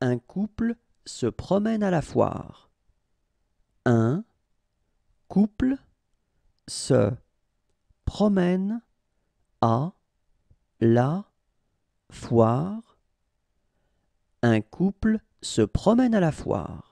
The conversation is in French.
Un couple se promène à la foire. Un couple se promène à la foire. Un couple se promène à la foire.